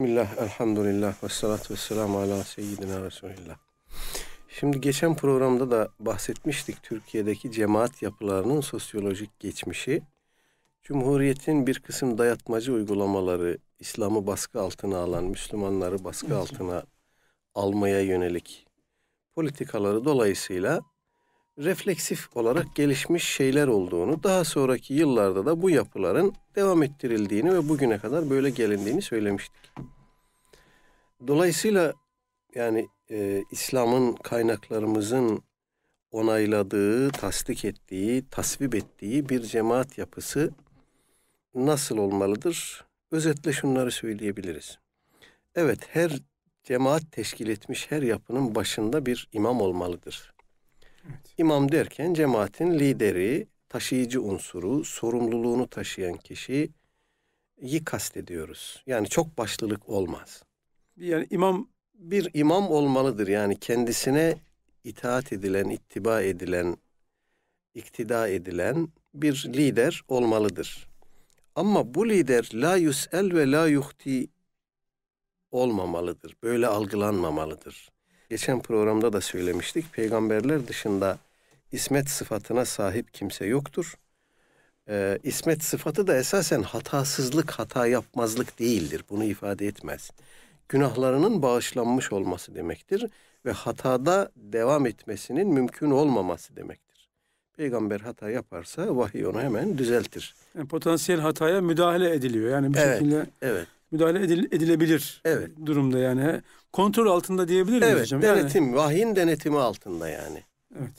Bismillah, elhamdülillah ve salatu ve selamu ala seyyidina Resulillah. Şimdi geçen programda da bahsetmiştik Türkiye'deki cemaat yapılarının sosyolojik geçmişi. Cumhuriyetin bir kısım dayatmacı uygulamaları, İslam'ı baskı altına alan, Müslümanları baskı altına almaya yönelik politikaları dolayısıyla refleksif olarak gelişmiş şeyler olduğunu, daha sonraki yıllarda da bu yapıların devam ettirildiğini ve bugüne kadar böyle gelindiğini söylemiştik. Dolayısıyla yani e, İslam'ın kaynaklarımızın onayladığı, tasdik ettiği, tasvip ettiği bir cemaat yapısı nasıl olmalıdır? Özetle şunları söyleyebiliriz. Evet her cemaat teşkil etmiş her yapının başında bir imam olmalıdır. İmam derken cemaatin lideri, taşıyıcı unsuru, sorumluluğunu taşıyan kişiyi kastediyoruz. Yani çok başlılık olmaz. Yani imam bir imam olmalıdır. Yani kendisine itaat edilen, ittiba edilen, iktida edilen bir lider olmalıdır. Ama bu lider la yusel ve la yuhti olmamalıdır. Böyle algılanmamalıdır. Geçen programda da söylemiştik. Peygamberler dışında ismet sıfatına sahip kimse yoktur. Ee, ismet sıfatı da esasen hatasızlık, hata yapmazlık değildir. Bunu ifade etmez. Günahlarının bağışlanmış olması demektir ve hatada devam etmesinin mümkün olmaması demektir. Peygamber hata yaparsa vahiy onu hemen düzeltir. Yani potansiyel hataya müdahale ediliyor. Yani bir evet, şekilde evet. müdahale edil, edilebilir evet. durumda yani kontrol altında diyebilir miyiz evet, hocam? Evet, denetim, yani... vahyin denetimi altında yani. Evet.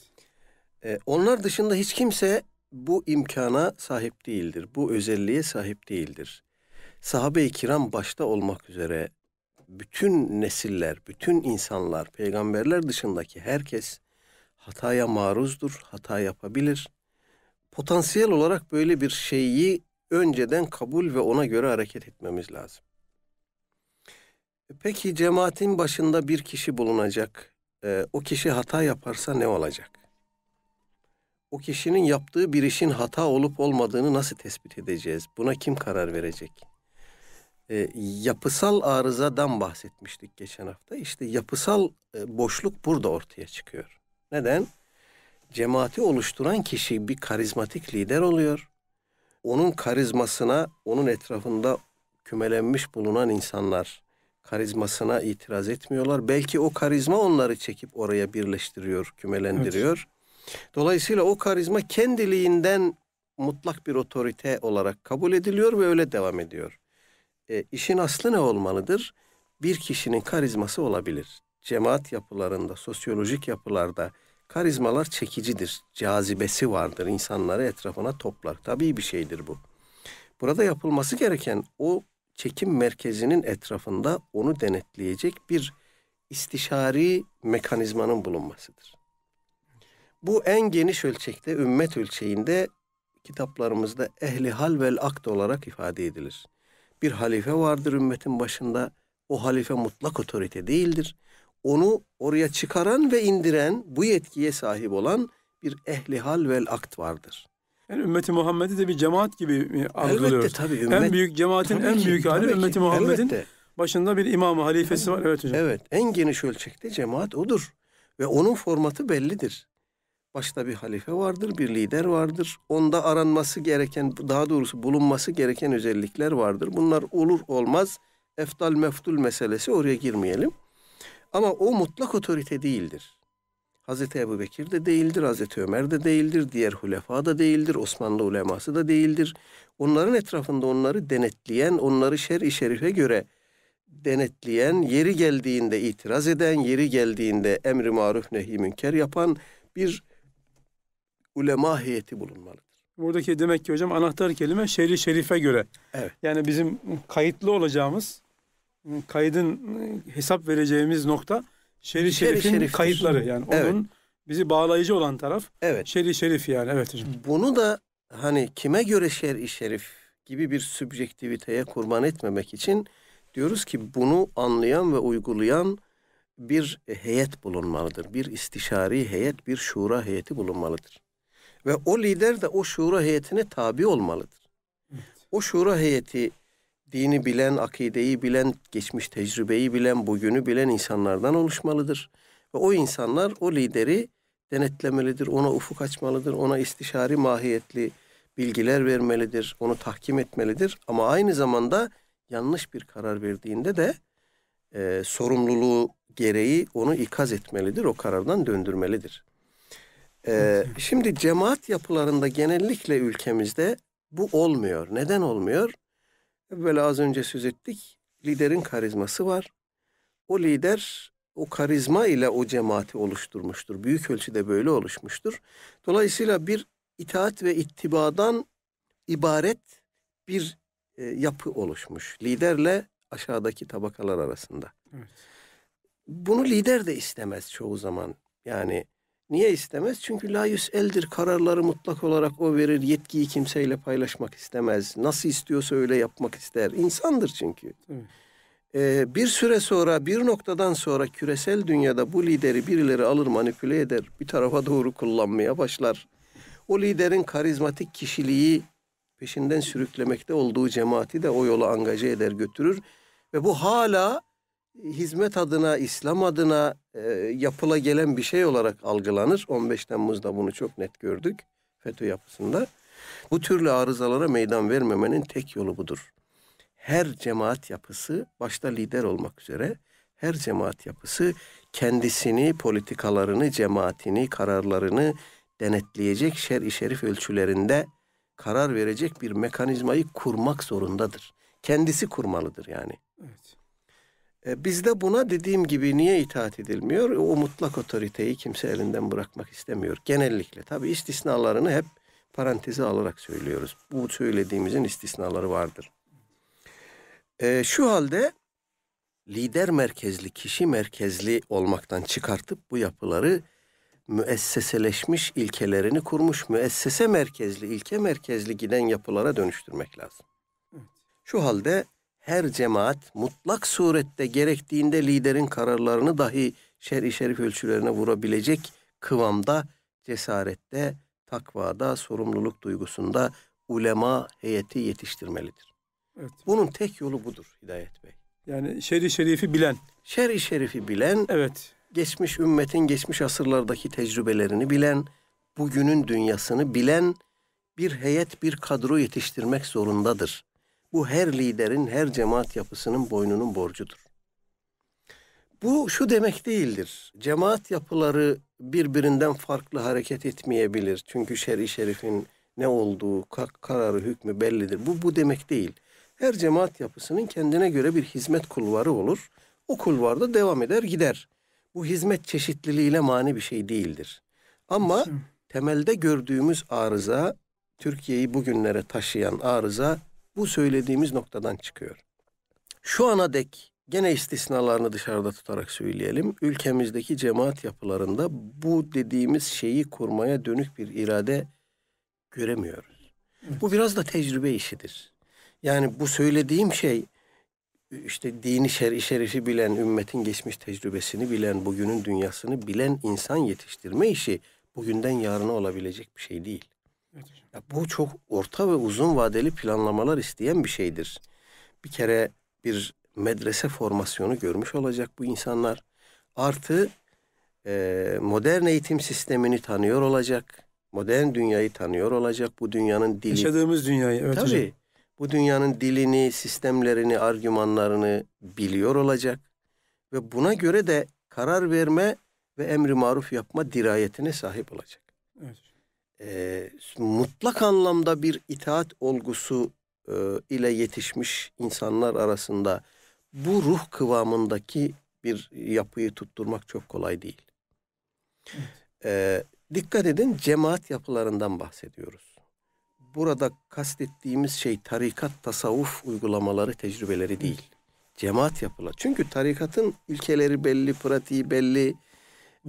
Ee, onlar dışında hiç kimse bu imkana sahip değildir. Bu özelliğe sahip değildir. Sahabe-i kiram başta olmak üzere bütün nesiller, bütün insanlar, peygamberler dışındaki herkes hataya maruzdur, hata yapabilir. Potansiyel olarak böyle bir şeyi önceden kabul ve ona göre hareket etmemiz lazım. E, peki cemaatin başında bir kişi bulunacak. E, o kişi hata yaparsa ne olacak? O kişinin yaptığı bir işin hata olup olmadığını nasıl tespit edeceğiz? Buna kim karar verecek? E, yapısal arızadan bahsetmiştik geçen hafta. İşte yapısal e, boşluk burada ortaya çıkıyor. Neden? Cemaati oluşturan kişi bir karizmatik lider oluyor. Onun karizmasına, onun etrafında kümelenmiş bulunan insanlar karizmasına itiraz etmiyorlar. Belki o karizma onları çekip oraya birleştiriyor, kümelendiriyor. Evet. Dolayısıyla o karizma kendiliğinden mutlak bir otorite olarak kabul ediliyor ve öyle devam ediyor. E, işin aslı ne olmalıdır? Bir kişinin karizması olabilir. Cemaat yapılarında, sosyolojik yapılarda karizmalar çekicidir. Cazibesi vardır. insanları etrafına toplar. Tabii bir şeydir bu. Burada yapılması gereken o çekim merkezinin etrafında onu denetleyecek bir istişari mekanizmanın bulunmasıdır. Bu en geniş ölçekte, ümmet ölçeğinde kitaplarımızda ehli hal vel akt olarak ifade edilir. Bir halife vardır ümmetin başında. O halife mutlak otorite değildir. Onu oraya çıkaran ve indiren, bu yetkiye sahip olan bir ehli hal vel akt vardır. Yani ümmeti Muhammed'i de bir cemaat gibi e, algılıyoruz. Elbette tabii. Ümmet, en büyük cemaatin en büyük hali ümmeti Muhammed'in başında bir imamı, halifesi tabii. var. Evet hocam. Evet. En geniş ölçekte cemaat odur. Ve onun formatı bellidir. Başta bir halife vardır, bir lider vardır. Onda aranması gereken, daha doğrusu bulunması gereken özellikler vardır. Bunlar olur olmaz eftal meftul meselesi oraya girmeyelim. Ama o mutlak otorite değildir. Hazreti Ebu Bekir de değildir, Hazreti Ömer de değildir, diğer hulefa da değildir, Osmanlı uleması da değildir. Onların etrafında onları denetleyen, onları şer-i şerife göre denetleyen, yeri geldiğinde itiraz eden, yeri geldiğinde emri maruf nehi münker yapan bir ulema heyeti bulunmalıdır. Buradaki demek ki hocam anahtar kelime şer-i şerife göre. Evet. Yani bizim kayıtlı olacağımız, kaydın hesap vereceğimiz nokta Şerif Şerif'in Şerif kayıtları yani evet. onun bizi bağlayıcı olan taraf evet. Şerif Şerif yani evet hocam. Bunu da hani kime göre şer şerif gibi bir sübjektiviteye kurban etmemek için diyoruz ki bunu anlayan ve uygulayan bir heyet bulunmalıdır. Bir istişari heyet, bir şura heyeti bulunmalıdır. Ve o lider de o şura heyetine tabi olmalıdır. Evet. O şura heyeti dini bilen, akideyi bilen, geçmiş tecrübeyi bilen, bugünü bilen insanlardan oluşmalıdır. Ve o insanlar o lideri denetlemelidir, ona ufuk açmalıdır, ona istişari mahiyetli bilgiler vermelidir, onu tahkim etmelidir. Ama aynı zamanda yanlış bir karar verdiğinde de e, sorumluluğu gereği onu ikaz etmelidir, o karardan döndürmelidir. E, şimdi cemaat yapılarında genellikle ülkemizde bu olmuyor. Neden olmuyor? Böyle az önce söz ettik. Liderin karizması var. O lider o karizma ile o cemaati oluşturmuştur. Büyük ölçüde böyle oluşmuştur. Dolayısıyla bir itaat ve ittibadan ibaret bir e, yapı oluşmuş. Liderle aşağıdaki tabakalar arasında. Evet. Bunu lider de istemez çoğu zaman. Yani Niye istemez? Çünkü layüs eldir. Kararları mutlak olarak o verir. Yetkiyi kimseyle paylaşmak istemez. Nasıl istiyorsa öyle yapmak ister. İnsandır çünkü. Ee, bir süre sonra, bir noktadan sonra küresel dünyada bu lideri birileri alır, manipüle eder. Bir tarafa doğru kullanmaya başlar. O liderin karizmatik kişiliği peşinden sürüklemekte olduğu cemaati de o yola angaje eder, götürür. Ve bu hala hizmet adına, İslam adına e, yapıla gelen bir şey olarak algılanır. 15 Temmuz'da bunu çok net gördük FETÖ yapısında. Bu türlü arızalara meydan vermemenin tek yolu budur. Her cemaat yapısı, başta lider olmak üzere her cemaat yapısı kendisini, politikalarını, cemaatini, kararlarını denetleyecek şer-i şerif ölçülerinde karar verecek bir mekanizmayı kurmak zorundadır. Kendisi kurmalıdır yani. Evet. E, bizde buna dediğim gibi niye itaat edilmiyor? O mutlak otoriteyi kimse elinden bırakmak istemiyor genellikle. Tabi istisnalarını hep parantezi alarak söylüyoruz. Bu söylediğimizin istisnaları vardır. E, şu halde lider merkezli, kişi merkezli olmaktan çıkartıp bu yapıları müesseseleşmiş ilkelerini kurmuş, müessese merkezli, ilke merkezli giden yapılara dönüştürmek lazım. Şu halde her cemaat mutlak surette gerektiğinde liderin kararlarını dahi şer-i şerif ölçülerine vurabilecek kıvamda, cesarette, takvada, sorumluluk duygusunda ulema heyeti yetiştirmelidir. Evet. Bunun tek yolu budur Hidayet Bey. Yani şer-i şerifi bilen. Şer-i şerifi bilen. Evet. Geçmiş ümmetin geçmiş asırlardaki tecrübelerini bilen, bugünün dünyasını bilen bir heyet, bir kadro yetiştirmek zorundadır. Bu her liderin, her cemaat yapısının boynunun borcudur. Bu şu demek değildir. Cemaat yapıları birbirinden farklı hareket etmeyebilir. Çünkü şer'i şerifin ne olduğu, kararı, hükmü bellidir. Bu bu demek değil. Her cemaat yapısının kendine göre bir hizmet kulvarı olur. O kulvarda devam eder gider. Bu hizmet çeşitliliğiyle mani bir şey değildir. Ama temelde gördüğümüz arıza, Türkiye'yi bugünlere taşıyan arıza bu söylediğimiz noktadan çıkıyor. Şu ana dek gene istisnalarını dışarıda tutarak söyleyelim. Ülkemizdeki cemaat yapılarında bu dediğimiz şeyi kurmaya dönük bir irade göremiyoruz. Evet. Bu biraz da tecrübe işidir. Yani bu söylediğim şey işte dini şer şerifi bilen, ümmetin geçmiş tecrübesini bilen, bugünün dünyasını bilen insan yetiştirme işi bugünden yarına olabilecek bir şey değil. Evet Ya bu çok orta ve uzun vadeli planlamalar isteyen bir şeydir. Bir kere bir medrese formasyonu görmüş olacak bu insanlar. Artı e, modern eğitim sistemini tanıyor olacak. Modern dünyayı tanıyor olacak. Bu dünyanın dili. Yaşadığımız dünyayı. Evet Tabii. Hocam. Bu dünyanın dilini, sistemlerini, argümanlarını biliyor olacak. Ve buna göre de karar verme ve emri maruf yapma dirayetine sahip olacak. Evet e, mutlak anlamda bir itaat olgusu e, ile yetişmiş insanlar arasında bu ruh kıvamındaki bir yapıyı tutturmak çok kolay değil. Evet. E, dikkat edin cemaat yapılarından bahsediyoruz. Burada kastettiğimiz şey tarikat, tasavvuf uygulamaları, tecrübeleri değil. Cemaat yapılar. Çünkü tarikatın ülkeleri belli, pratiği belli,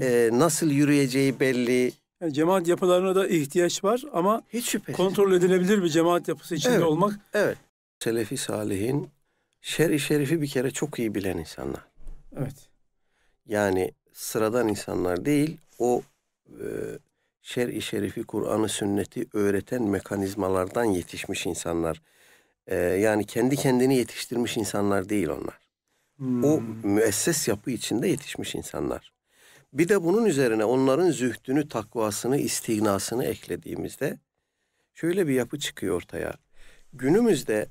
e, nasıl yürüyeceği belli, yani cemaat yapılarına da ihtiyaç var ama hiç şüphesiz. kontrol edilebilir bir cemaat yapısı içinde evet, olmak. Evet. Selefi Salih'in şer-i şerifi bir kere çok iyi bilen insanlar. Evet. Yani sıradan insanlar değil, o e, şer-i şerifi, Kur'an'ı, sünneti öğreten mekanizmalardan yetişmiş insanlar. E, yani kendi kendini yetiştirmiş insanlar değil onlar. Hmm. O müesses yapı içinde yetişmiş insanlar. Bir de bunun üzerine onların zühdünü, takvasını, istignasını eklediğimizde şöyle bir yapı çıkıyor ortaya. Günümüzde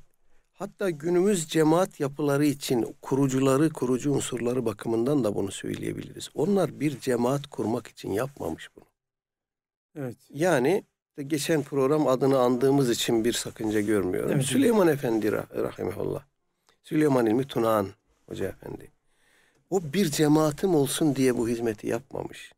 hatta günümüz cemaat yapıları için kurucuları, kurucu unsurları bakımından da bunu söyleyebiliriz. Onlar bir cemaat kurmak için yapmamış bunu. Evet. Yani geçen program adını andığımız için bir sakınca görmüyorum. Evet. Süleyman Efendi rahimehullah. Süleyman İlmi Tunağan Hoca Efendi. O bir cemaatim olsun diye bu hizmeti yapmamış.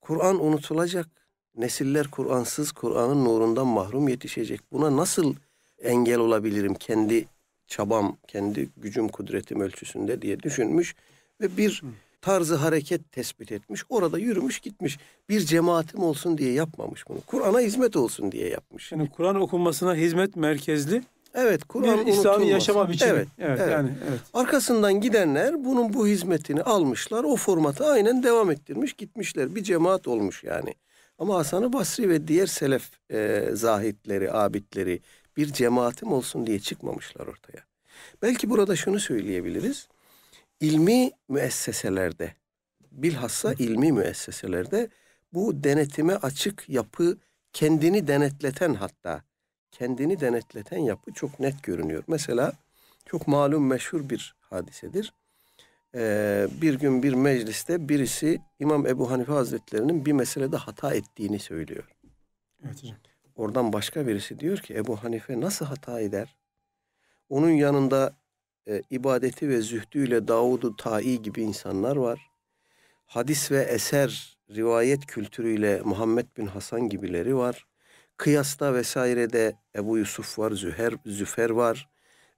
Kur'an unutulacak. Nesiller Kur'ansız, Kur'an'ın nurundan mahrum yetişecek. Buna nasıl engel olabilirim kendi çabam, kendi gücüm, kudretim ölçüsünde diye düşünmüş ve bir tarzı hareket tespit etmiş. Orada yürümüş gitmiş. Bir cemaatim olsun diye yapmamış bunu. Kur'an'a hizmet olsun diye yapmış. Yani Kur'an okunmasına hizmet merkezli Evet, Kur'an bir İslami yaşama biçimi. Evet, evet, evet. yani evet. Arkasından gidenler bunun bu hizmetini almışlar. O formatı aynen devam ettirmiş, gitmişler. Bir cemaat olmuş yani. Ama hasan Basri ve diğer selef e, zahitleri, abitleri bir cemaatim olsun diye çıkmamışlar ortaya. Belki burada şunu söyleyebiliriz. İlmi müesseselerde, bilhassa ilmi müesseselerde bu denetime açık yapı kendini denetleten hatta kendini denetleten yapı çok net görünüyor. Mesela çok malum meşhur bir hadisedir. Ee, bir gün bir mecliste birisi İmam Ebu Hanife Hazretleri'nin bir meselede hata ettiğini söylüyor. Evet hocam. Oradan başka birisi diyor ki Ebu Hanife nasıl hata eder? Onun yanında e, ibadeti ve zühdüyle Davud-u Ta'i gibi insanlar var. Hadis ve eser rivayet kültürüyle Muhammed bin Hasan gibileri var. Kıyasta vesairede Ebu Yusuf var, Züher, Züfer var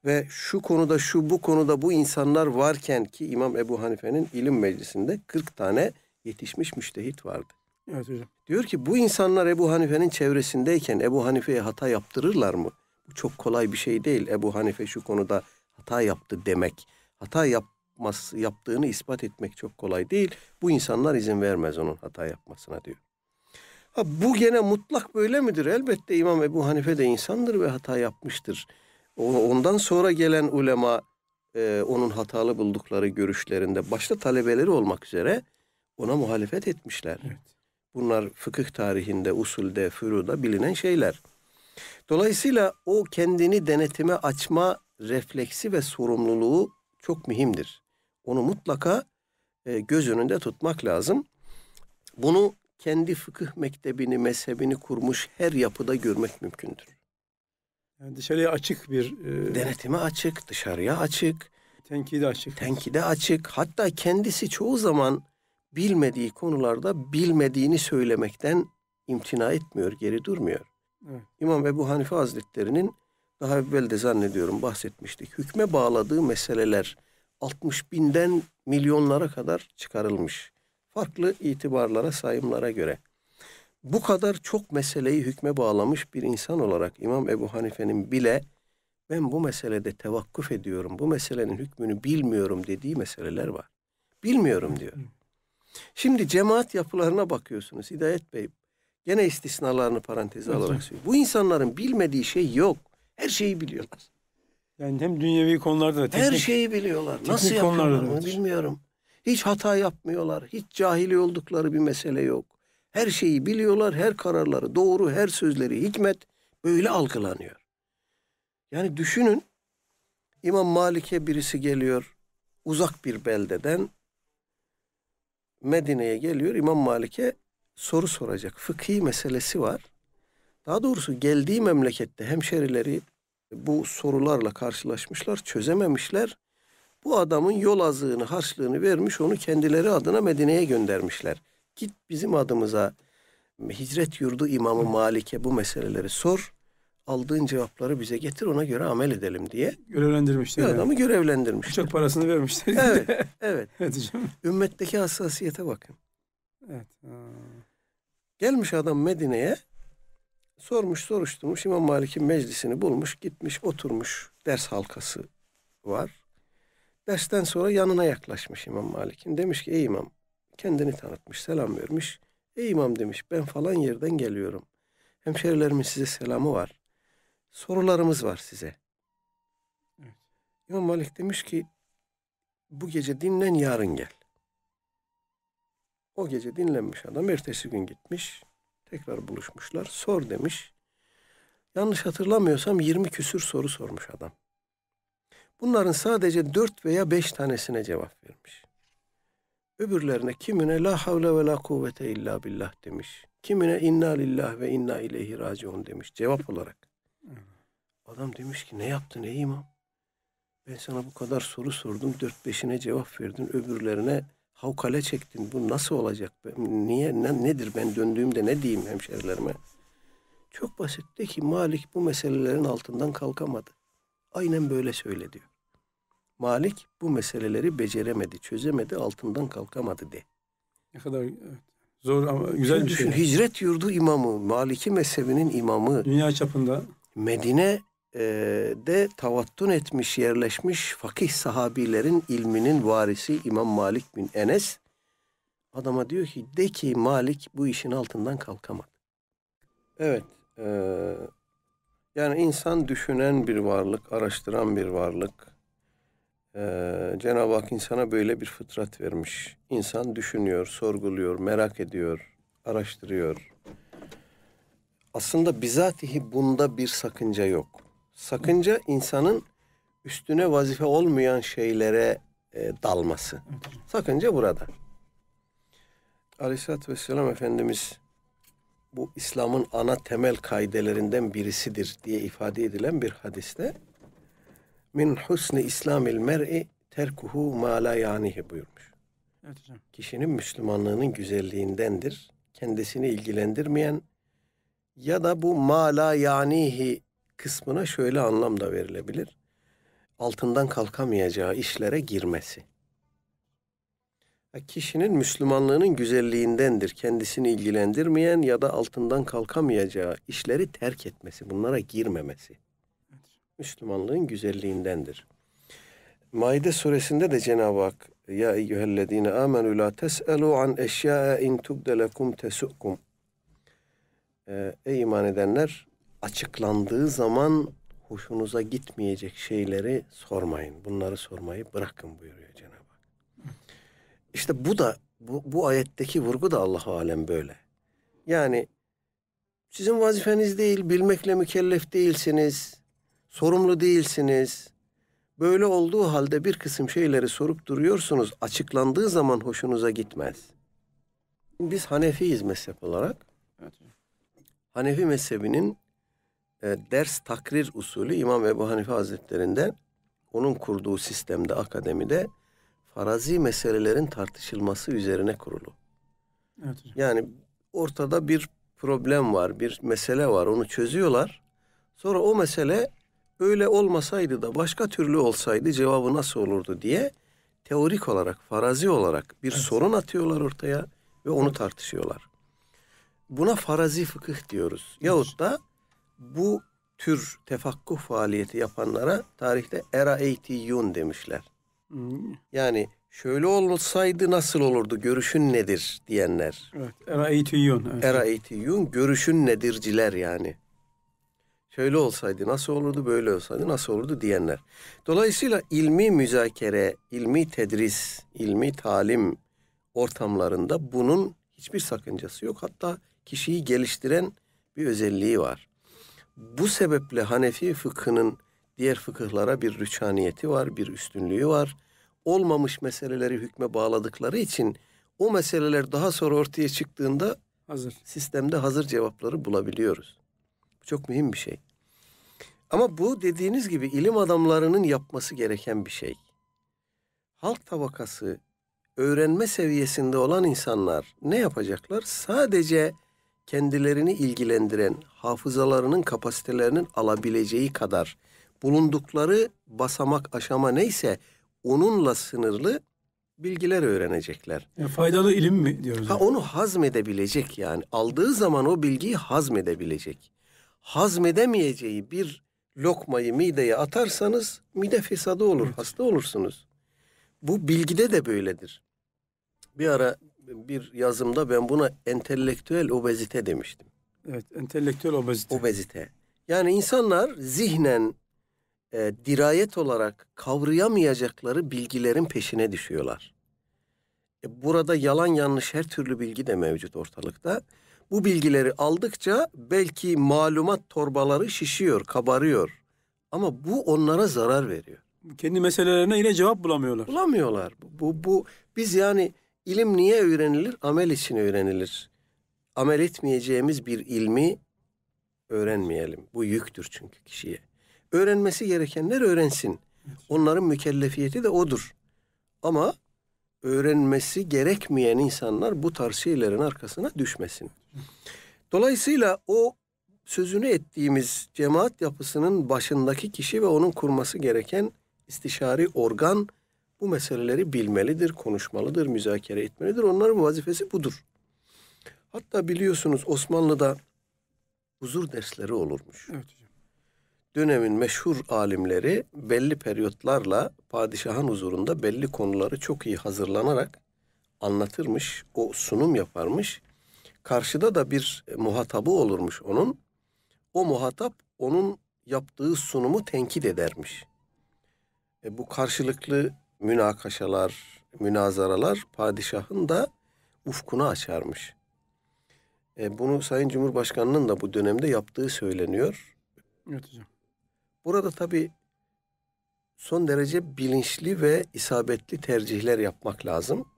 ve şu konuda şu bu konuda bu insanlar varken ki İmam Ebu Hanife'nin ilim meclisinde 40 tane yetişmiş müştehit vardı. Evet hocam. Diyor ki bu insanlar Ebu Hanife'nin çevresindeyken Ebu Hanife'ye hata yaptırırlar mı? Bu çok kolay bir şey değil. Ebu Hanife şu konuda hata yaptı demek. Hata yapması, yaptığını ispat etmek çok kolay değil. Bu insanlar izin vermez onun hata yapmasına diyor. Ha, bu gene mutlak böyle midir? Elbette İmam Ebu Hanife de insandır ve hata yapmıştır. Ondan sonra gelen ulema e, onun hatalı buldukları görüşlerinde başta talebeleri olmak üzere ona muhalefet etmişler. Evet. Bunlar fıkıh tarihinde, usulde, furuda bilinen şeyler. Dolayısıyla o kendini denetime açma refleksi ve sorumluluğu çok mühimdir. Onu mutlaka e, göz önünde tutmak lazım. Bunu kendi fıkıh mektebini, mezhebini kurmuş her yapıda görmek mümkündür. Yani dışarıya açık bir... E, Denetime açık, dışarıya açık. Tenkide açık. Tenkide açık. Hatta kendisi çoğu zaman bilmediği konularda bilmediğini söylemekten imtina etmiyor, geri durmuyor. Evet. İmam Ebu Hanife Hazretleri'nin daha evvel de zannediyorum bahsetmiştik. Hükme bağladığı meseleler 60 binden milyonlara kadar çıkarılmış farklı itibarlara, sayımlara göre. Bu kadar çok meseleyi hükme bağlamış bir insan olarak İmam Ebu Hanife'nin bile ben bu meselede tevakkuf ediyorum, bu meselenin hükmünü bilmiyorum dediği meseleler var. Bilmiyorum diyor. Şimdi cemaat yapılarına bakıyorsunuz Hidayet Bey. Gene istisnalarını paranteze evet. alarak söylüyor. Bu insanların bilmediği şey yok. Her şeyi biliyorlar. Yani hem dünyevi konularda teknik, her şeyi biliyorlar. Nasıl yapıyorlar onu bilmiyorum. Hiç hata yapmıyorlar. Hiç cahili oldukları bir mesele yok. Her şeyi biliyorlar, her kararları doğru, her sözleri hikmet böyle algılanıyor. Yani düşünün İmam Malik'e birisi geliyor uzak bir beldeden Medine'ye geliyor İmam Malik'e soru soracak. Fıkhi meselesi var. Daha doğrusu geldiği memlekette hemşerileri bu sorularla karşılaşmışlar, çözememişler. Bu adamın yol azığını, harçlığını vermiş, onu kendileri adına Medine'ye göndermişler. Git bizim adımıza hicret yurdu imamı Malik'e bu meseleleri sor. Aldığın cevapları bize getir ona göre amel edelim diye. Görevlendirmişler. Bir adamı yani. görevlendirmişler. Çok parasını vermişler. Evet. evet. evet hocam. Ümmetteki hassasiyete bakın. Evet. Gelmiş adam Medine'ye sormuş soruşturmuş İmam Malik'in meclisini bulmuş gitmiş oturmuş ders halkası var. Dersten sonra yanına yaklaşmış İmam Malik'in. Demiş ki ey imam kendini tanıtmış selam vermiş. Ey imam demiş ben falan yerden geliyorum. Hemşerilerimin size selamı var. Sorularımız var size. Evet. İmam Malik demiş ki bu gece dinlen yarın gel. O gece dinlenmiş adam ertesi gün gitmiş. Tekrar buluşmuşlar. Sor demiş. Yanlış hatırlamıyorsam 20 küsür soru sormuş adam. Bunların sadece dört veya beş tanesine cevap vermiş. Öbürlerine kimine la havle ve la kuvvete illa billah demiş. Kimine inna lillah ve inna ileyhi raciun demiş cevap olarak. Adam demiş ki ne yaptın ey imam? Ben sana bu kadar soru sordum, dört beşine cevap verdin, öbürlerine havkale çektin. Bu nasıl olacak? niye, ne, nedir ben döndüğümde ne diyeyim hemşerilerime? Çok basit de ki Malik bu meselelerin altından kalkamadı. Aynen böyle söyle diyor. Malik bu meseleleri beceremedi, çözemedi, altından kalkamadı de. Ne kadar evet. zor ama güzel Şimdi bir şey. düşün, şey. Hicret yurdu imamı, Maliki mezhebinin imamı. Dünya çapında. Medine e, de tavattun etmiş, yerleşmiş fakih sahabilerin ilminin varisi İmam Malik bin Enes. Adama diyor ki de ki Malik bu işin altından kalkamadı. Evet. E, yani insan düşünen bir varlık, araştıran bir varlık ee, Cenab-ı Hak insana böyle bir fıtrat vermiş. İnsan düşünüyor, sorguluyor, merak ediyor, araştırıyor. Aslında bizatihi bunda bir sakınca yok. Sakınca insanın üstüne vazife olmayan şeylere e, dalması. Sakınca burada. Aleyhisselatü Vesselam Efendimiz bu İslam'ın ana temel kaidelerinden birisidir diye ifade edilen bir hadiste min husni islamil mer'i terkuhu ma la yanihi buyurmuş. Evet hocam. Kişinin Müslümanlığının güzelliğindendir. Kendisini ilgilendirmeyen ya da bu ma la yanihi kısmına şöyle anlam da verilebilir. Altından kalkamayacağı işlere girmesi. Kişinin Müslümanlığının güzelliğindendir. Kendisini ilgilendirmeyen ya da altından kalkamayacağı işleri terk etmesi, bunlara girmemesi. Müslümanlığın güzelliğindendir. Maide suresinde de Cenab-ı Hak ya eyyühellezine amenu la tes'elu an eşya'a in tubdelekum tesu'kum. Ee, ey iman edenler açıklandığı zaman hoşunuza gitmeyecek şeyleri sormayın. Bunları sormayı bırakın buyuruyor Cenab-ı Hak. İşte bu da bu, bu ayetteki vurgu da Allah alem böyle. Yani sizin vazifeniz değil, bilmekle mükellef değilsiniz sorumlu değilsiniz. Böyle olduğu halde bir kısım şeyleri sorup duruyorsunuz. Açıklandığı zaman hoşunuza gitmez. Biz Hanefiyiz mezhep olarak. Evet. Hanefi mezhebinin e, ders takrir usulü İmam Ebu Hanife Hazretleri'nden onun kurduğu sistemde, akademide farazi meselelerin tartışılması üzerine kurulu. Evet hocam. Yani ortada bir problem var, bir mesele var. Onu çözüyorlar. Sonra o mesele öyle olmasaydı da başka türlü olsaydı cevabı nasıl olurdu diye teorik olarak, farazi olarak bir evet. sorun atıyorlar ortaya ve onu tartışıyorlar. Buna farazi fıkıh diyoruz. Yahut da bu tür tefakkuh faaliyeti yapanlara tarihte era eraeytiyun demişler. Hmm. Yani şöyle olsaydı nasıl olurdu, görüşün nedir diyenler. Evet, eraeytiyun. Evet. Eraeytiyun, görüşün nedirciler yani şöyle olsaydı nasıl olurdu, böyle olsaydı nasıl olurdu diyenler. Dolayısıyla ilmi müzakere, ilmi tedris, ilmi talim ortamlarında bunun hiçbir sakıncası yok. Hatta kişiyi geliştiren bir özelliği var. Bu sebeple Hanefi fıkhının diğer fıkıhlara bir rüçhaniyeti var, bir üstünlüğü var. Olmamış meseleleri hükme bağladıkları için o meseleler daha sonra ortaya çıktığında hazır. sistemde hazır cevapları bulabiliyoruz. Çok mühim bir şey. Ama bu dediğiniz gibi ilim adamlarının yapması gereken bir şey. Halk tabakası öğrenme seviyesinde olan insanlar ne yapacaklar? Sadece kendilerini ilgilendiren hafızalarının kapasitelerinin alabileceği kadar bulundukları basamak aşama neyse onunla sınırlı bilgiler öğrenecekler. Ya e, faydalı ilim mi diyoruz? Ha onu hazmedebilecek yani. Aldığı zaman o bilgiyi hazmedebilecek hazmedemeyeceği bir lokmayı mideye atarsanız mide fesadı olur, evet. hasta olursunuz. Bu bilgide de böyledir. Bir ara bir yazımda ben buna entelektüel obezite demiştim. Evet, entelektüel obezite. Obezite. Yani insanlar zihnen e, dirayet olarak kavrayamayacakları bilgilerin peşine düşüyorlar. E, burada yalan yanlış her türlü bilgi de mevcut ortalıkta. Bu bilgileri aldıkça belki malumat torbaları şişiyor, kabarıyor. Ama bu onlara zarar veriyor. Kendi meselelerine yine cevap bulamıyorlar. Bulamıyorlar. Bu, bu biz yani ilim niye öğrenilir? Amel için öğrenilir. Amel etmeyeceğimiz bir ilmi öğrenmeyelim. Bu yüktür çünkü kişiye. Öğrenmesi gerekenler öğrensin. Onların mükellefiyeti de odur. Ama öğrenmesi gerekmeyen insanlar bu tarz şeylerin arkasına düşmesin. Dolayısıyla o sözünü ettiğimiz cemaat yapısının başındaki kişi ve onun kurması gereken istişari organ bu meseleleri bilmelidir, konuşmalıdır, müzakere etmelidir. Onların vazifesi budur. Hatta biliyorsunuz Osmanlı'da huzur dersleri olurmuş. Evet dönemin meşhur alimleri belli periyotlarla padişahın huzurunda belli konuları çok iyi hazırlanarak anlatırmış, o sunum yaparmış. Karşıda da bir muhatabı olurmuş onun. O muhatap onun yaptığı sunumu tenkit edermiş. E bu karşılıklı münakaşalar, münazaralar padişahın da ufkunu açarmış. E bunu Sayın Cumhurbaşkanı'nın da bu dönemde yaptığı söyleniyor. Evet hocam. Burada tabii son derece bilinçli ve isabetli tercihler yapmak lazım.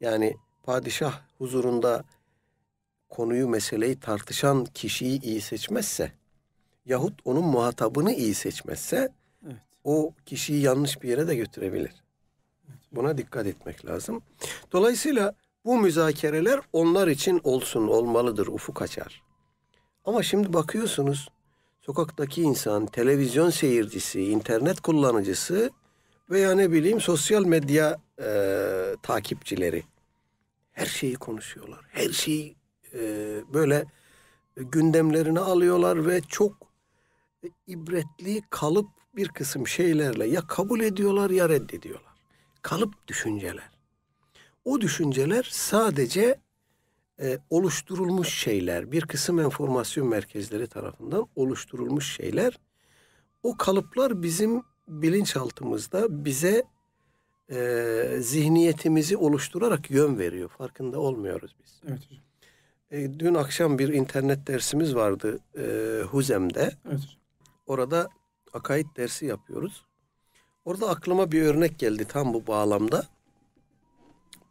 Yani padişah huzurunda konuyu, meseleyi tartışan kişiyi iyi seçmezse yahut onun muhatabını iyi seçmezse evet. o kişiyi yanlış bir yere de götürebilir. Buna dikkat etmek lazım. Dolayısıyla bu müzakereler onlar için olsun, olmalıdır, ufuk açar. Ama şimdi bakıyorsunuz sokaktaki insan, televizyon seyircisi, internet kullanıcısı veya ne bileyim sosyal medya e, takipçileri her şeyi konuşuyorlar. Her şeyi e, böyle gündemlerine alıyorlar ve çok ibretli kalıp bir kısım şeylerle ya kabul ediyorlar ya reddediyorlar. Kalıp düşünceler. O düşünceler sadece e, oluşturulmuş şeyler, bir kısım enformasyon merkezleri tarafından oluşturulmuş şeyler. O kalıplar bizim bilinçaltımızda bize e, zihniyetimizi oluşturarak yön veriyor. Farkında olmuyoruz biz. Evet hocam. E, dün akşam bir internet dersimiz vardı e, Huzem'de. Evet hocam. Orada akaid dersi yapıyoruz. Orada aklıma bir örnek geldi tam bu bağlamda.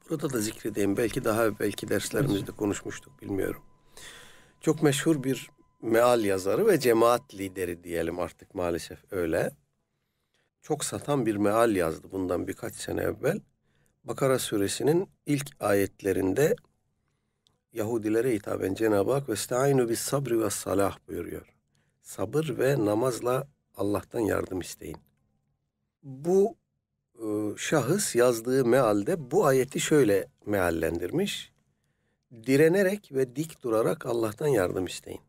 Burada da zikredeyim. Belki daha belki derslerimizde konuşmuştuk bilmiyorum. Çok meşhur bir meal yazarı ve cemaat lideri diyelim artık maalesef öyle. Çok satan bir meal yazdı bundan birkaç sene evvel. Bakara suresinin ilk ayetlerinde Yahudilere hitaben Cenab-ı Hak "Vestaînu bis sabri ve salah" buyuruyor. Sabır ve namazla Allah'tan yardım isteyin. Bu ee, şahıs yazdığı mealde bu ayeti şöyle meallendirmiş. Direnerek ve dik durarak Allah'tan yardım isteyin.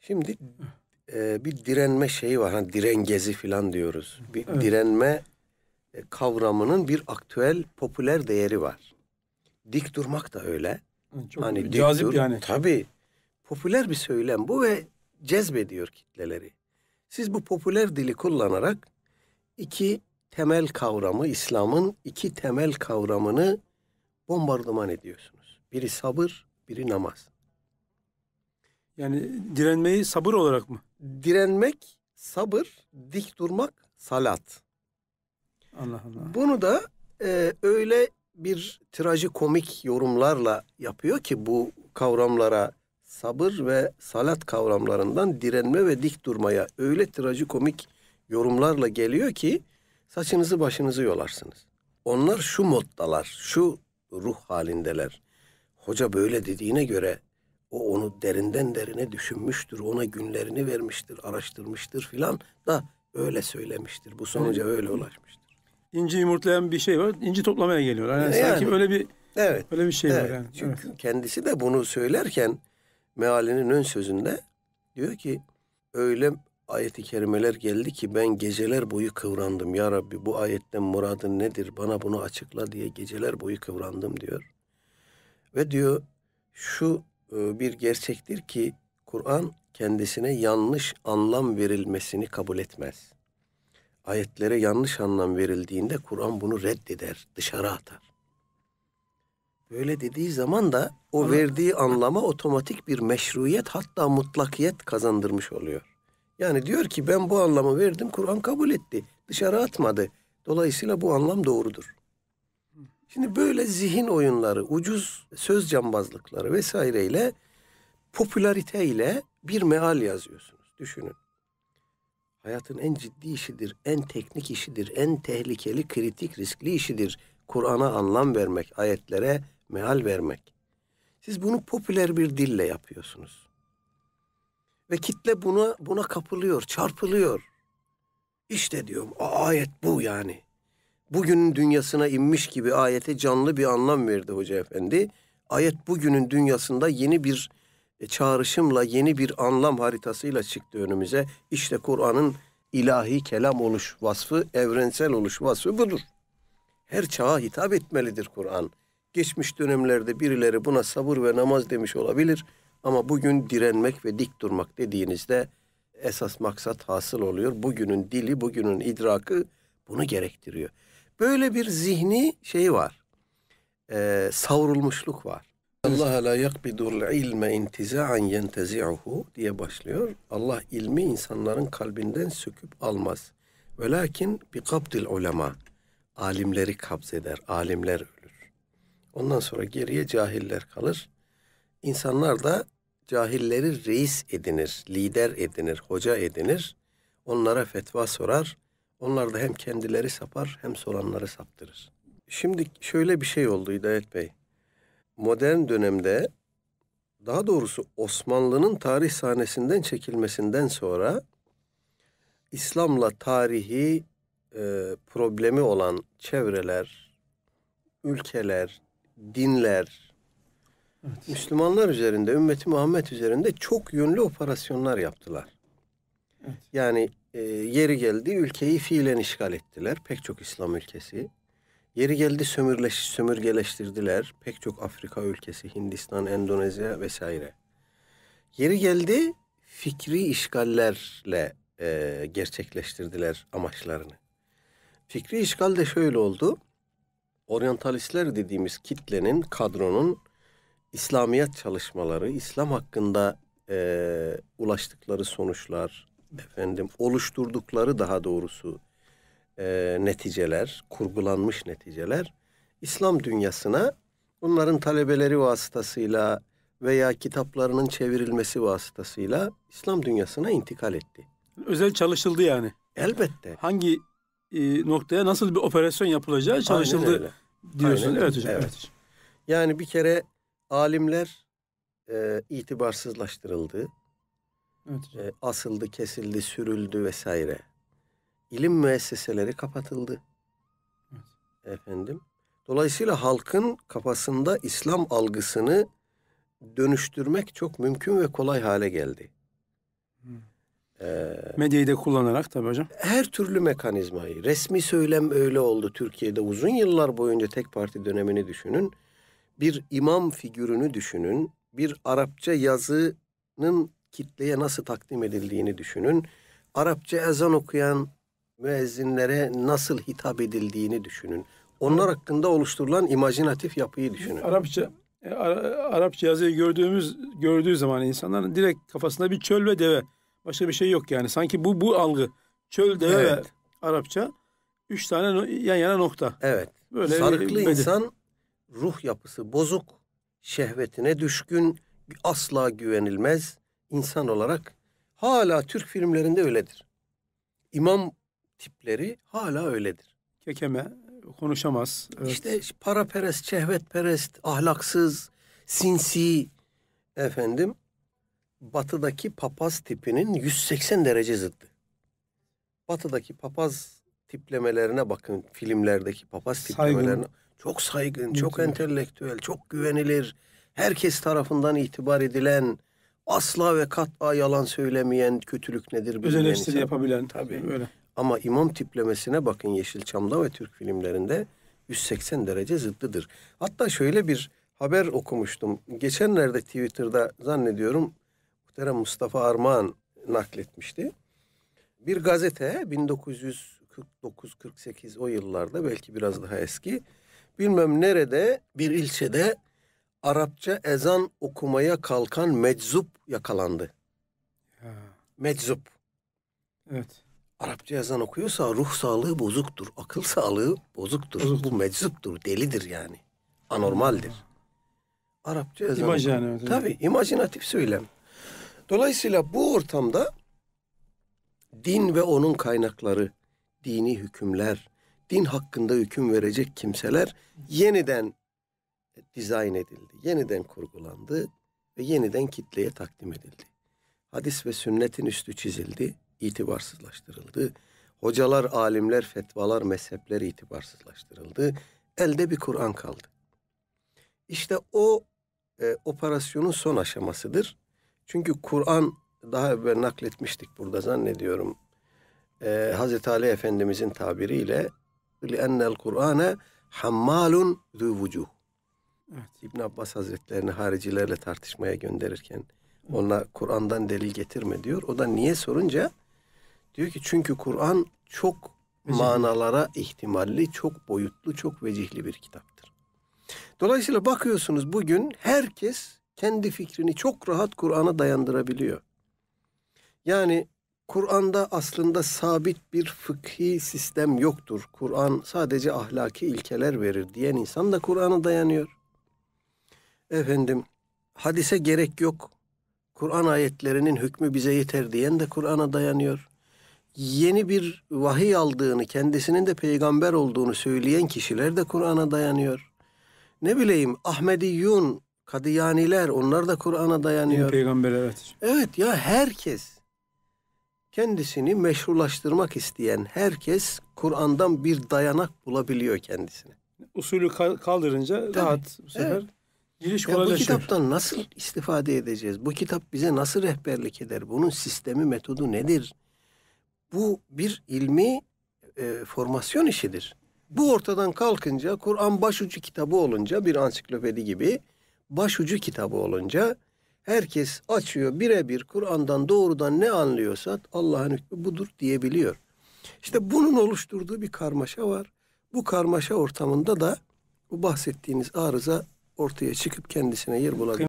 Şimdi e, bir direnme şeyi var. Hani direngezi falan diyoruz. Bir evet. direnme e, kavramının bir aktüel popüler değeri var. Dik durmak da öyle. Çok hani cazip dur, yani. Tabii. Popüler bir söylem bu ve cezbediyor kitleleri. Siz bu popüler dili kullanarak iki temel kavramı, İslam'ın iki temel kavramını bombardıman ediyorsunuz. Biri sabır, biri namaz. Yani direnmeyi sabır olarak mı? Direnmek sabır, dik durmak salat. Allah Allah. Bunu da e, öyle bir trajikomik yorumlarla yapıyor ki bu kavramlara sabır ve salat kavramlarından direnme ve dik durmaya öyle trajikomik yorumlarla geliyor ki saçınızı başınızı yolarsınız. Onlar şu moddalar, şu ruh halindeler. Hoca böyle dediğine göre o onu derinden derine düşünmüştür. Ona günlerini vermiştir, araştırmıştır filan da öyle söylemiştir. Bu sonuca evet. öyle ulaşmıştır. İnci yumurtlayan bir şey var. İnci toplamaya geliyor. Yani, yani sanki öyle bir evet, öyle bir şey evet. var yani. Çünkü evet. kendisi de bunu söylerken mealinin ön sözünde diyor ki öyle ayeti kerimeler geldi ki ben geceler boyu kıvrandım. Ya Rabbi bu ayetten muradın nedir? Bana bunu açıkla diye geceler boyu kıvrandım diyor. Ve diyor şu e, bir gerçektir ki Kur'an kendisine yanlış anlam verilmesini kabul etmez. Ayetlere yanlış anlam verildiğinde Kur'an bunu reddeder, dışarı atar. Böyle dediği zaman da o verdiği anlama otomatik bir meşruiyet hatta mutlakiyet kazandırmış oluyor. Yani diyor ki ben bu anlamı verdim, Kur'an kabul etti. Dışarı atmadı. Dolayısıyla bu anlam doğrudur. Şimdi böyle zihin oyunları, ucuz söz cambazlıkları vesaireyle popülariteyle bir meal yazıyorsunuz. Düşünün. Hayatın en ciddi işidir, en teknik işidir, en tehlikeli, kritik, riskli işidir. Kur'an'a anlam vermek, ayetlere meal vermek. Siz bunu popüler bir dille yapıyorsunuz. Ve kitle buna buna kapılıyor, çarpılıyor. İşte diyorum ayet bu yani. Bugünün dünyasına inmiş gibi ayete canlı bir anlam verdi Hoca Efendi. Ayet bugünün dünyasında yeni bir e, çağrışımla, yeni bir anlam haritasıyla çıktı önümüze. İşte Kur'an'ın ilahi kelam oluş vasfı, evrensel oluş vasfı budur. Her çağa hitap etmelidir Kur'an. Geçmiş dönemlerde birileri buna sabır ve namaz demiş olabilir. Ama bugün direnmek ve dik durmak dediğinizde esas maksat hasıl oluyor. Bugünün dili, bugünün idrakı bunu gerektiriyor. Böyle bir zihni şey var. E, savrulmuşluk var. Allah la yakbidul ilme intiza'an yentezi'uhu diye başlıyor. Allah ilmi insanların kalbinden söküp almaz. Ve lakin bi kabdil ulema. Alimleri kabzeder, alimler ölür. Ondan sonra geriye cahiller kalır. İnsanlar da cahilleri reis edinir, lider edinir, hoca edinir. Onlara fetva sorar. Onlar da hem kendileri sapar hem soranları saptırır. Şimdi şöyle bir şey oldu Hidayet Bey. Modern dönemde daha doğrusu Osmanlı'nın tarih sahnesinden çekilmesinden sonra İslam'la tarihi e, problemi olan çevreler, ülkeler, dinler, Evet. Müslümanlar üzerinde, ümmeti Muhammed üzerinde çok yönlü operasyonlar yaptılar. Evet. Yani e, yeri geldi ülkeyi fiilen işgal ettiler pek çok İslam ülkesi. Yeri geldi sömürleş, sömürgeleştirdiler pek çok Afrika ülkesi, Hindistan, Endonezya vesaire. Yeri geldi fikri işgallerle e, gerçekleştirdiler amaçlarını. Fikri işgal de şöyle oldu. Oryantalistler dediğimiz kitlenin, kadronun İslamiyet çalışmaları, İslam hakkında e, ulaştıkları sonuçlar, efendim oluşturdukları daha doğrusu e, neticeler, kurgulanmış neticeler İslam dünyasına onların talebeleri vasıtasıyla veya kitaplarının çevrilmesi vasıtasıyla İslam dünyasına intikal etti. Özel çalışıldı yani. Elbette. Hangi e, noktaya nasıl bir operasyon yapılacağı çalışıldı diyorsun. Evet hocam. Evet. evet. Yani bir kere alimler e, itibarsızlaştırıldı. Evet. E, asıldı, kesildi, sürüldü vesaire. İlim müesseseleri kapatıldı. Evet. Efendim. Dolayısıyla halkın kafasında İslam algısını dönüştürmek çok mümkün ve kolay hale geldi. Hmm. Ee, Medyayı da kullanarak tabii hocam. Her türlü mekanizmayı. Resmi söylem öyle oldu Türkiye'de. Uzun yıllar boyunca tek parti dönemini düşünün bir imam figürünü düşünün, bir Arapça yazının kitleye nasıl takdim edildiğini düşünün, Arapça ezan okuyan müezzinlere nasıl hitap edildiğini düşünün. Onlar hakkında oluşturulan imajinatif yapıyı düşünün. Arapça e, Arapça yazıyı gördüğümüz gördüğü zaman insanların direkt kafasında bir çöl ve deve başka bir şey yok yani. Sanki bu bu algı çöl deve evet. ve Arapça üç tane yan yana nokta. Evet. Böyle Sarıklı bir, insan ruh yapısı bozuk, şehvetine düşkün, asla güvenilmez insan olarak hala Türk filmlerinde öyledir. İmam tipleri hala öyledir. Kekeme konuşamaz. Evet. İşte şehvet perest, ahlaksız, sinsi efendim batıdaki papaz tipinin 180 derece zıttı. Batıdaki papaz tiplemelerine bakın filmlerdeki papaz tiplemelerine. Saygın. Çok saygın, çok entelektüel, çok güvenilir, herkes tarafından itibar edilen, asla ve kat'a yalan söylemeyen kötülük nedir? Öz eleştiri insan. yapabilen. Tabii. Öyle. Ama imam tiplemesine bakın Yeşilçam'da ve Türk filmlerinde 180 derece zıttıdır. Hatta şöyle bir haber okumuştum. Geçenlerde Twitter'da zannediyorum muhterem Mustafa Armağan nakletmişti. Bir gazete 1949-48 o yıllarda belki biraz daha eski bilmem nerede bir ilçede Arapça ezan okumaya kalkan meczup yakalandı. Ya. Meczup. Evet. Arapça ezan okuyorsa ruh sağlığı bozuktur, akıl sağlığı bozuktur. bozuktur. Bu meczuptur, delidir yani. Anormaldir. Arapça ezan. İmaj yani. Evet, Tabii, imajinatif söylem. Dolayısıyla bu ortamda din ve onun kaynakları, dini hükümler, din hakkında hüküm verecek kimseler yeniden dizayn edildi, yeniden kurgulandı ve yeniden kitleye takdim edildi. Hadis ve sünnetin üstü çizildi, itibarsızlaştırıldı. Hocalar, alimler, fetvalar, mezhepler itibarsızlaştırıldı. Elde bir Kur'an kaldı. İşte o e, operasyonun son aşamasıdır. Çünkü Kur'an daha evvel nakletmiştik burada zannediyorum. E, Hazreti Ali Efendimizin tabiriyle لِأَنَّ الْقُرْآنَ حَمَّالٌ ذُو vucuh. Evet. İbn Abbas Hazretlerini haricilerle tartışmaya gönderirken ona Kur'an'dan delil getirme diyor. O da niye sorunca diyor ki çünkü Kur'an çok Vecih. manalara ihtimalli, çok boyutlu, çok vecihli bir kitaptır. Dolayısıyla bakıyorsunuz bugün herkes kendi fikrini çok rahat Kur'an'a dayandırabiliyor. Yani Kur'an'da aslında sabit bir fıkhi sistem yoktur. Kur'an sadece ahlaki ilkeler verir diyen insan da Kur'an'a dayanıyor. Efendim hadise gerek yok. Kur'an ayetlerinin hükmü bize yeter diyen de Kur'an'a dayanıyor. Yeni bir vahiy aldığını, kendisinin de peygamber olduğunu söyleyen kişiler de Kur'an'a dayanıyor. Ne bileyim Ahmediyun, Kadiyaniler onlar da Kur'an'a dayanıyor. Yeni peygamber evet. Evet ya herkes kendisini meşrulaştırmak isteyen herkes Kur'an'dan bir dayanak bulabiliyor kendisine. Usulü kaldırınca Tabii. rahat bu sefer. Evet. Giriş ya bu şey. kitaptan nasıl istifade edeceğiz? Bu kitap bize nasıl rehberlik eder? Bunun sistemi, metodu nedir? Bu bir ilmi e, formasyon işidir. Bu ortadan kalkınca Kur'an başucu kitabı olunca bir ansiklopedi gibi başucu kitabı olunca herkes açıyor birebir Kur'an'dan doğrudan ne anlıyorsa Allah'ın hükmü budur diyebiliyor. İşte bunun oluşturduğu bir karmaşa var. Bu karmaşa ortamında da bu bahsettiğiniz arıza ortaya çıkıp kendisine yer bulabilir.